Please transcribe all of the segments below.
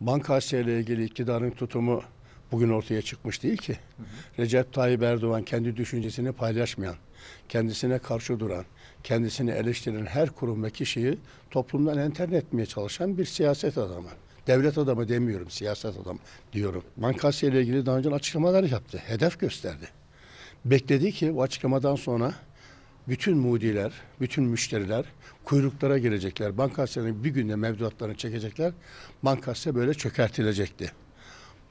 banka ile ilgili iktidarın tutumu bugün ortaya çıkmış değil ki. Recep Tayyip Erdoğan kendi düşüncesini paylaşmayan, kendisine karşı duran, kendisini eleştiren her kurum ve kişiyi toplumdan enterne etmeye çalışan bir siyaset adamı. Devlet adamı demiyorum, siyaset adamı diyorum. Bankasya ile ilgili daha önce açıklamalar yaptı, hedef gösterdi. Bekledi ki bu açıklamadan sonra bütün mudiler, bütün müşteriler kuyruklara gelecekler, Bankasının bir günde mevduatlarını çekecekler. Bankası böyle çökertilecekti.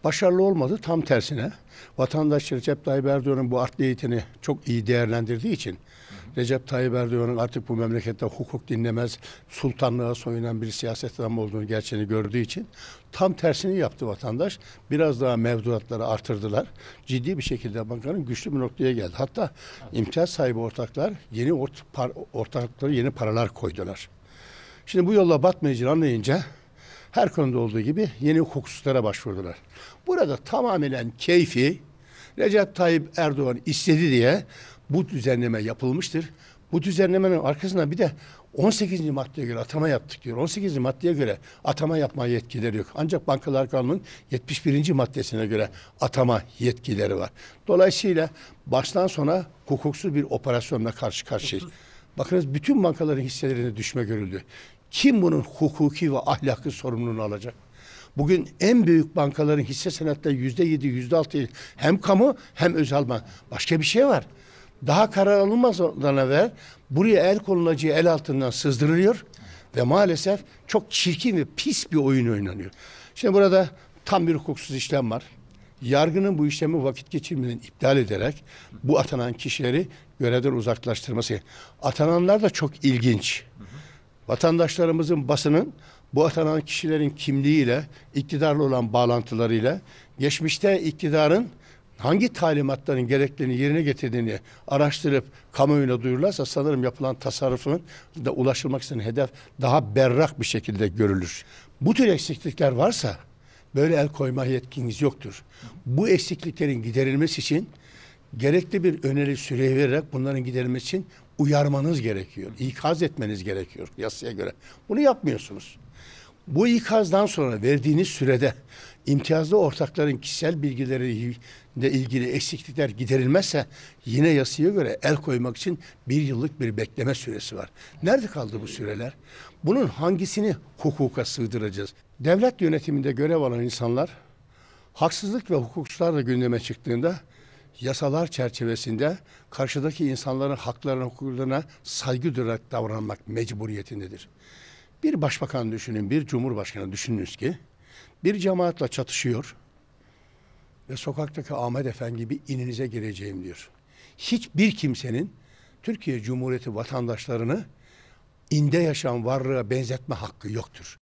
Başarılı olmadı tam tersine. Vatandaşlar Recep Tayyip Erdoğan'ın bu art niyetini çok iyi değerlendirdiği için Recep Tayyip Erdoğan'ın artık bu memlekette hukuk dinlemez, sultanlığa soyunan bir siyaset adamı olduğunu gerçeğini gördüğü için tam tersini yaptı vatandaş. Biraz daha mevduatları artırdılar. Ciddi bir şekilde bankanın güçlü bir noktaya geldi. Hatta imtiyaz sahibi ortaklar yeni ort par ortakları yeni paralar koydular. Şimdi bu yolla batmayacağını anlayınca her konuda olduğu gibi yeni hukuslara başvurdular. Burada tamamen keyfi Recep Tayyip Erdoğan istedi diye bu düzenleme yapılmıştır. Bu düzenlemenin arkasında bir de 18. maddeye göre atama yaptık diyor. 18. maddeye göre atama yapma yetkileri yok. Ancak Bankalar Kanunu'nun 71. maddesine göre atama yetkileri var. Dolayısıyla baştan sona hukuksuz bir operasyonla karşı karşıyayız. Bakınız bütün bankaların hisselerinde düşme görüldü. Kim bunun hukuki ve ahlaki sorumluluğunu alacak? Bugün en büyük bankaların hisse senatları yüzde yedi, yüzde altı hem kamu hem özel bank. Başka bir şey var daha karar alınmadan evvel buraya el konulacağı el altından sızdırılıyor ve maalesef çok çirkin ve pis bir oyun oynanıyor. Şimdi burada tam bir hukuksuz işlem var. Yargının bu işlemi vakit geçirmeden iptal ederek bu atanan kişileri görevden uzaklaştırması. Atananlar da çok ilginç. Vatandaşlarımızın basının bu atanan kişilerin kimliğiyle, iktidarla olan bağlantılarıyla, geçmişte iktidarın hangi talimatların gerekliliğini yerine getirdiğini araştırıp kamuoyuna duyurlarsa sanırım yapılan tasarrufun da ulaşılmak istenen hedef daha berrak bir şekilde görülür. Bu tür eksiklikler varsa böyle el koyma yetkiniz yoktur. Bu eksikliklerin giderilmesi için gerekli bir öneri süreye vererek bunların giderilmesi için uyarmanız gerekiyor. İkaz etmeniz gerekiyor yasaya göre. Bunu yapmıyorsunuz. Bu ikazdan sonra verdiğiniz sürede imtiyazlı ortakların kişisel bilgileriyle ilgili eksiklikler giderilmezse yine yasaya göre el koymak için bir yıllık bir bekleme süresi var. Nerede kaldı bu süreler? Bunun hangisini hukuka sığdıracağız? Devlet yönetiminde görev alan insanlar haksızlık ve hukuksuzlar da gündeme çıktığında yasalar çerçevesinde karşıdaki insanların haklarına, hukuklarına saygı duyarak davranmak mecburiyetindedir. Bir başbakan düşünün, bir cumhurbaşkanı düşününüz ki bir cemaatle çatışıyor ve sokaktaki Ahmet Efendi gibi ininize gireceğim diyor. Hiçbir kimsenin Türkiye Cumhuriyeti vatandaşlarını inde yaşayan varlığa benzetme hakkı yoktur.